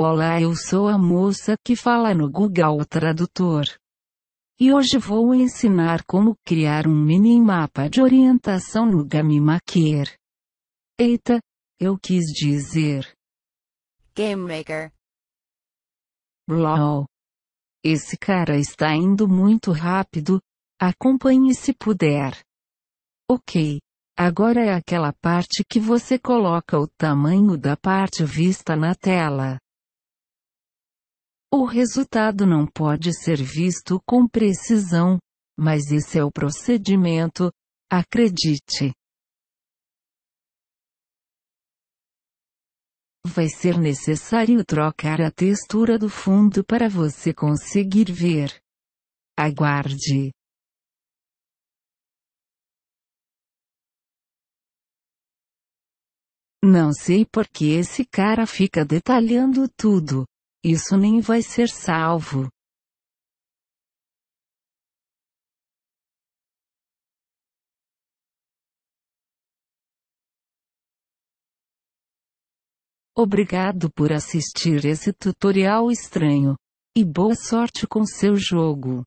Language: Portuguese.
Olá, eu sou a moça que fala no Google Tradutor. E hoje vou ensinar como criar um mini mapa de orientação no Maker. Eita, eu quis dizer. GameMaker. LOL. Esse cara está indo muito rápido, acompanhe se puder. Ok. Agora é aquela parte que você coloca o tamanho da parte vista na tela. O resultado não pode ser visto com precisão, mas esse é o procedimento, acredite. Vai ser necessário trocar a textura do fundo para você conseguir ver. Aguarde. Não sei por que esse cara fica detalhando tudo. Isso nem vai ser salvo. Obrigado por assistir esse tutorial estranho. E boa sorte com seu jogo.